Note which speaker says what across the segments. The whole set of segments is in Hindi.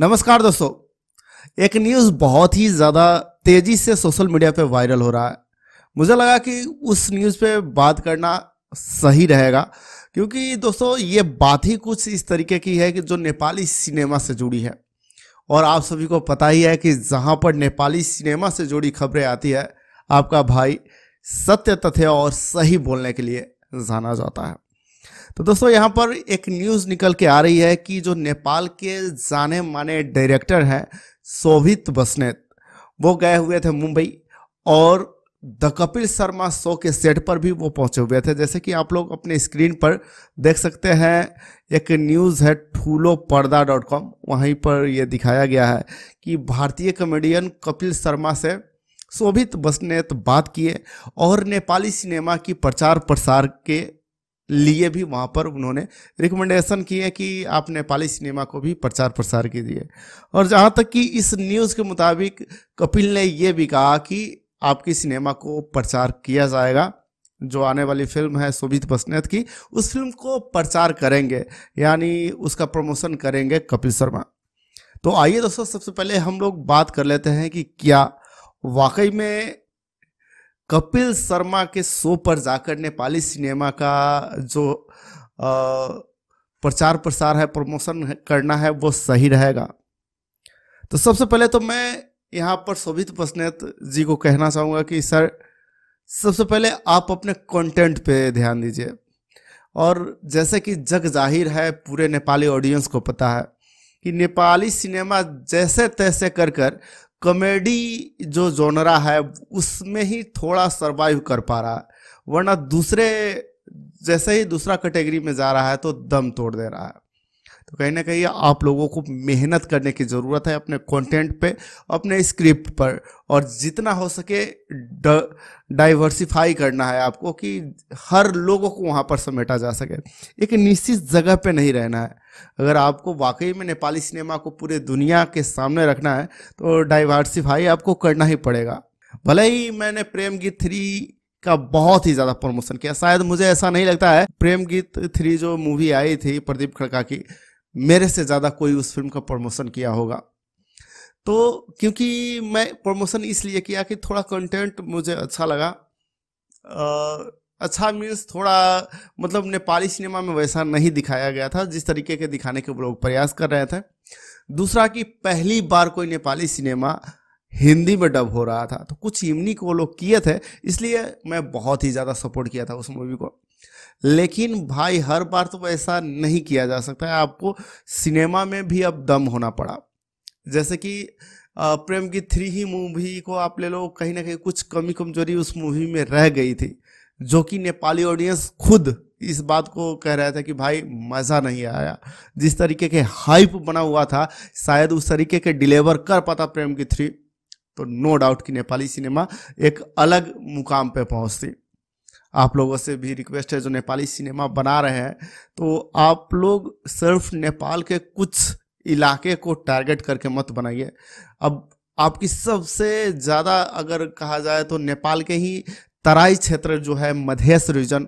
Speaker 1: नमस्कार दोस्तों एक न्यूज़ बहुत ही ज़्यादा तेज़ी से सोशल मीडिया पे वायरल हो रहा है मुझे लगा कि उस न्यूज़ पे बात करना सही रहेगा क्योंकि दोस्तों ये बात ही कुछ इस तरीके की है कि जो नेपाली सिनेमा से जुड़ी है और आप सभी को पता ही है कि जहाँ पर नेपाली सिनेमा से जुड़ी खबरें आती है आपका भाई सत्य तथ्य और सही बोलने के लिए जाना जाता है तो दोस्तों यहाँ पर एक न्यूज़ निकल के आ रही है कि जो नेपाल के जाने माने डायरेक्टर हैं शोभित बसनेत वो गए हुए थे मुंबई और द कपिल शर्मा शो के सेट पर भी वो पहुंचे हुए थे जैसे कि आप लोग अपने स्क्रीन पर देख सकते हैं एक न्यूज़ है ठूलो पर्दा डॉट कॉम वहीं पर यह दिखाया गया है कि भारतीय कॉमेडियन कपिल शर्मा से शोभित बसनेत बात किए और नेपाली सिनेमा की प्रचार प्रसार के लिए भी वहाँ पर उन्होंने रिकमेंडेशन किए कि आप नेपाली सिनेमा को भी प्रचार प्रसार कीजिए और जहाँ तक कि इस न्यूज़ के मुताबिक कपिल ने ये भी कहा कि आपकी सिनेमा को प्रचार किया जाएगा जो आने वाली फिल्म है सुभित बसनेत की उस फिल्म को प्रचार करेंगे यानी उसका प्रमोशन करेंगे कपिल शर्मा तो आइए दोस्तों सबसे पहले हम लोग बात कर लेते हैं कि क्या वाकई में कपिल शर्मा के शो पर जाकर नेपाली सिनेमा का जो प्रचार प्रसार है प्रमोशन करना है वो सही रहेगा तो सबसे पहले तो मैं यहाँ पर शोभित पसनेत जी को कहना चाहूँगा कि सर सबसे पहले आप अपने कंटेंट पे ध्यान दीजिए और जैसे कि जग जाहिर है पूरे नेपाली ऑडियंस को पता है कि नेपाली सिनेमा जैसे तैसे कर कर कॉमेडी जो जोनरा है उसमें ही थोड़ा सरवाइव कर पा रहा है वरना दूसरे जैसे ही दूसरा कैटेगरी में जा रहा है तो दम तोड़ दे रहा है तो कहीं ना कहीं आप लोगों को मेहनत करने की ज़रूरत है अपने कंटेंट पे अपने स्क्रिप्ट पर और जितना हो सके डाइवर्सिफाई करना है आपको कि हर लोगों को वहाँ पर समेटा जा सके एक निश्चित जगह पे नहीं रहना है अगर आपको वाकई में नेपाली सिनेमा को पूरे दुनिया के सामने रखना है तो डाइवर्सिफाई आपको करना ही पड़ेगा भले ही मैंने प्रेम गीत थ्री का बहुत ही ज्यादा प्रमोशन किया शायद मुझे ऐसा नहीं लगता है प्रेम गीत थ्री जो मूवी आई थी प्रदीप खड़का की मेरे से ज़्यादा कोई उस फिल्म का प्रमोशन किया होगा तो क्योंकि मैं प्रमोशन इसलिए किया कि थोड़ा कंटेंट मुझे अच्छा लगा आ, अच्छा मीन्स थोड़ा मतलब नेपाली सिनेमा में वैसा नहीं दिखाया गया था जिस तरीके के दिखाने के लोग प्रयास कर रहे थे दूसरा कि पहली बार कोई नेपाली सिनेमा हिंदी में डब हो रहा था तो कुछ यूनिक वो लोग किए थे इसलिए मैं बहुत ही ज़्यादा सपोर्ट किया था उस मूवी को लेकिन भाई हर बार तो ऐसा नहीं किया जा सकता है आपको सिनेमा में भी अब दम होना पड़ा जैसे कि प्रेम की थ्री ही मूवी को आप ले लो कहीं ना कहीं कुछ कमी कमजोरी उस मूवी में रह गई थी जो कि नेपाली ऑडियंस खुद इस बात को कह रहा था कि भाई मज़ा नहीं आया जिस तरीके के हाइप बना हुआ था शायद उस तरीके के डिलीवर कर पाता प्रेम की थ्री तो नो डाउट कि नेपाली सिनेमा एक अलग मुकाम पे पहुंचती आप लोगों से भी रिक्वेस्ट है जो नेपाली सिनेमा बना रहे हैं तो आप लोग सिर्फ नेपाल के कुछ इलाके को टारगेट करके मत बनाइए अब आपकी सबसे ज़्यादा अगर कहा जाए तो नेपाल के ही तराई क्षेत्र जो है मधेश रीजन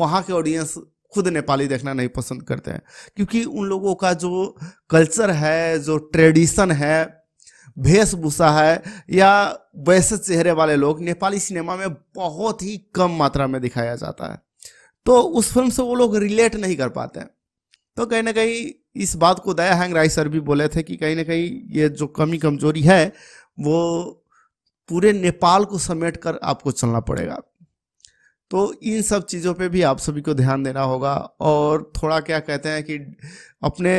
Speaker 1: वहाँ के ऑडियंस खुद नेपाली देखना नहीं पसंद करते हैं क्योंकि उन लोगों का जो कल्चर है जो ट्रेडिशन है वेशभूषा है या वैसे चेहरे वाले लोग नेपाली सिनेमा में बहुत ही कम मात्रा में दिखाया जाता है तो उस फिल्म से वो लोग रिलेट नहीं कर पाते हैं तो कहीं ना कहीं इस बात को दया हैंग राय सर भी बोले थे कि कहीं ना कहीं ये जो कमी कमजोरी है वो पूरे नेपाल को समेट कर आपको चलना पड़ेगा तो इन सब चीज़ों पे भी आप सभी को ध्यान देना होगा और थोड़ा क्या कहते हैं कि अपने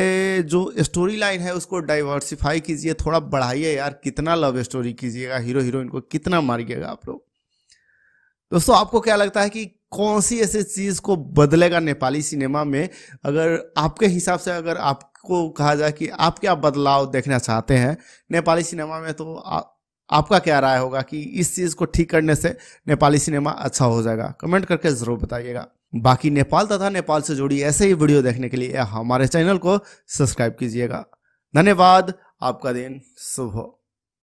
Speaker 1: जो स्टोरी लाइन है उसको डाइवर्सिफाई कीजिए थोड़ा बढ़ाइए यार कितना लव स्टोरी कीजिएगा हीरो हीरोइन को कितना मारिएगा आप लोग दोस्तों आपको क्या लगता है कि कौन सी ऐसी चीज़ को बदलेगा नेपाली सिनेमा में अगर आपके हिसाब से अगर आपको कहा जाए कि आप क्या बदलाव देखना चाहते हैं नेपाली सिनेमा में तो आपका क्या राय होगा कि इस चीज़ को ठीक करने से नेपाली सिनेमा अच्छा हो जाएगा कमेंट करके ज़रूर बताइएगा बाकी नेपाल तथा नेपाल से जुड़ी ऐसे ही वीडियो देखने के लिए हमारे चैनल को सब्सक्राइब कीजिएगा धन्यवाद आपका दिन शुभ हो